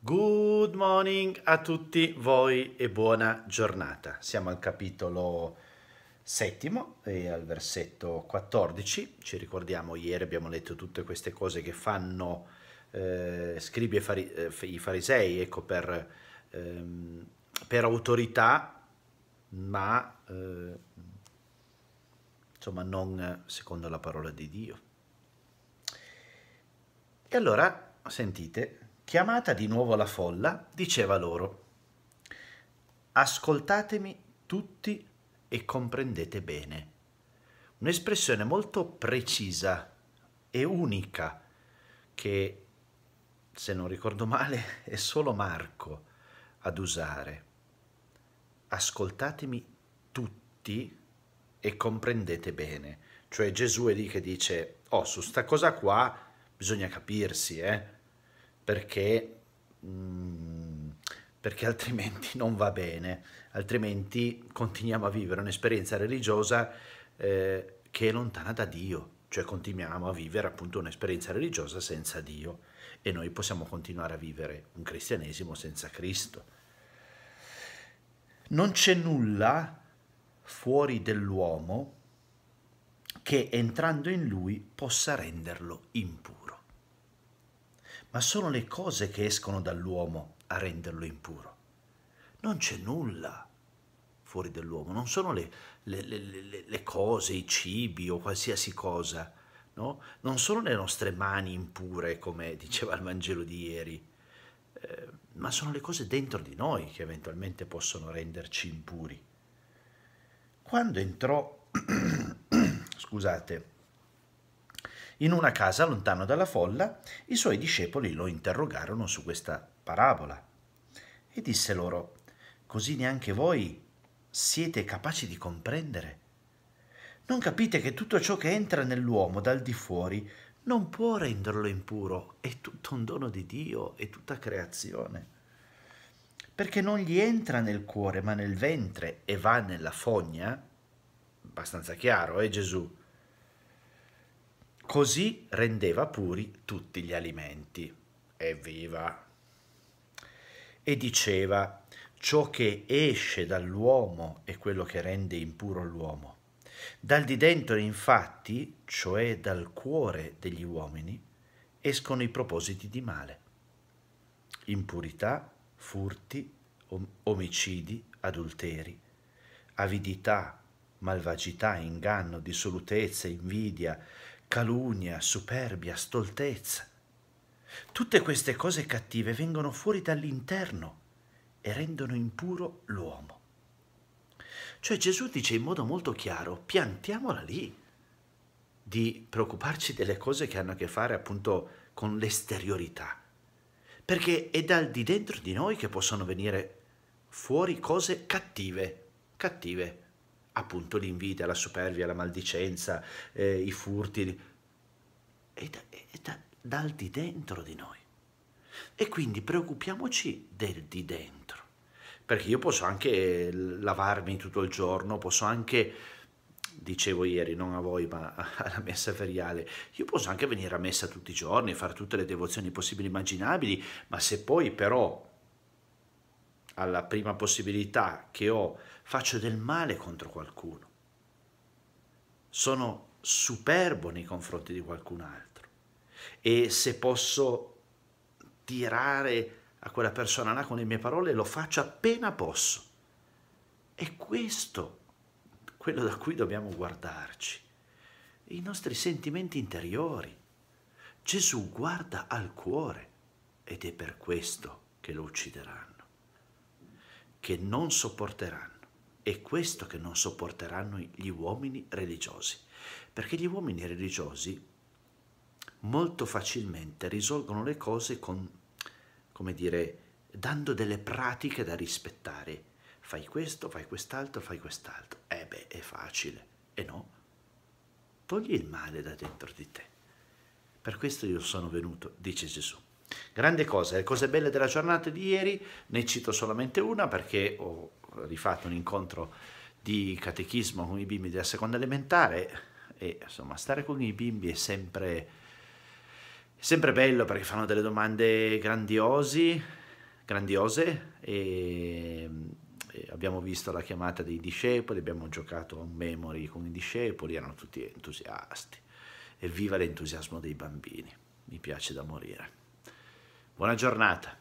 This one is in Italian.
Good morning a tutti voi e buona giornata. Siamo al capitolo settimo e al versetto 14. Ci ricordiamo ieri abbiamo letto tutte queste cose che fanno eh, scribi e fari, eh, i farisei, ecco, per, ehm, per autorità, ma eh, insomma non secondo la parola di Dio. E allora, sentite, Chiamata di nuovo la folla, diceva loro, ascoltatemi tutti e comprendete bene. Un'espressione molto precisa e unica che, se non ricordo male, è solo Marco ad usare. Ascoltatemi tutti e comprendete bene. Cioè Gesù è lì che dice, oh, su sta cosa qua bisogna capirsi, eh? perché, mh, mm, perché altrimenti non va bene, altrimenti continuiamo a vivere un'esperienza religiosa eh, che è lontana da Dio, cioè continuiamo a vivere appunto un'esperienza religiosa senza Dio e noi possiamo continuare a vivere un cristianesimo senza Cristo. Non c'è nulla fuori dell'uomo che entrando in lui possa renderlo impuro ma sono le cose che escono dall'uomo a renderlo impuro. Non c'è nulla fuori dell'uomo, non sono le, le, le, le, cose, i cibi o qualsiasi cosa, no? non sono le nostre mani impure, come diceva il Vangelo di ieri, eh, ma sono le cose dentro di noi che eventualmente possono renderci impuri. Quando entrò, scusate, in una casa lontano dalla folla, i suoi discepoli lo interrogarono su questa parabola e disse loro, così neanche voi siete capaci di comprendere? Non capite che tutto ciò che entra nell'uomo dal di fuori non può renderlo impuro, è tutto un dono di Dio, è tutta creazione. Perché non gli entra nel cuore ma nel ventre e va nella fogna, abbastanza chiaro, eh Gesù? Così rendeva puri tutti gli alimenti. Evviva! E diceva, ciò che esce dall'uomo è quello che rende impuro l'uomo. Dal di dentro, infatti, cioè dal cuore degli uomini, escono i propositi di male. Impurità, furti, om omicidi, adulteri, avidità, malvagità, inganno, dissolutezza, invidia, calunnia, superbia, stoltezza. Tutte queste cose cattive vengono fuori dall'interno e rendono impuro l'uomo. Cioè Gesù dice in modo molto chiaro, piantiamola lì, di preoccuparci delle cose che hanno a che fare appunto con l'esteriorità, perché è dal di dentro di noi che possono venire fuori cose cattive, cattive, appunto l'invidia, la superbia, la maldicenza, eh, i furti, è, da, è da, dal di dentro di noi. E quindi preoccupiamoci del di dentro, perché io posso anche eh, lavarmi tutto il giorno, posso anche dicevo ieri, non a voi ma alla messa feriale, io posso anche venire a messa tutti i giorni, fare tutte le devozioni possibili e immaginabili, ma se poi però alla prima possibilità che ho, faccio del male contro qualcuno. Sono superbo nei confronti di qualcun altro. E se posso tirare a quella persona là con le mie parole, lo faccio appena posso. È questo quello da cui dobbiamo guardarci, i nostri sentimenti interiori. Gesù guarda al cuore ed è per questo che lo uccideranno che non sopporteranno. È questo che non sopporteranno gli uomini religiosi, perché gli uomini religiosi molto facilmente risolvono le cose con, come dire, dando delle pratiche da rispettare. Fai questo, fai quest'altro, fai quest'altro. Eh beh, è facile. E no? Togli il male da dentro di te. Per questo io sono venuto, dice Gesù. Grande cosa, le cose belle della giornata di ieri, ne cito solamente una perché ho rifatto un incontro di catechismo con i bimbi della seconda elementare e insomma stare con i bimbi è sempre, è sempre bello perché fanno delle domande grandiosi, grandiose e, e abbiamo visto la chiamata dei discepoli, abbiamo giocato a memory con i discepoli, erano tutti entusiasti. Evviva l'entusiasmo dei bambini, mi piace da morire. Buona giornata.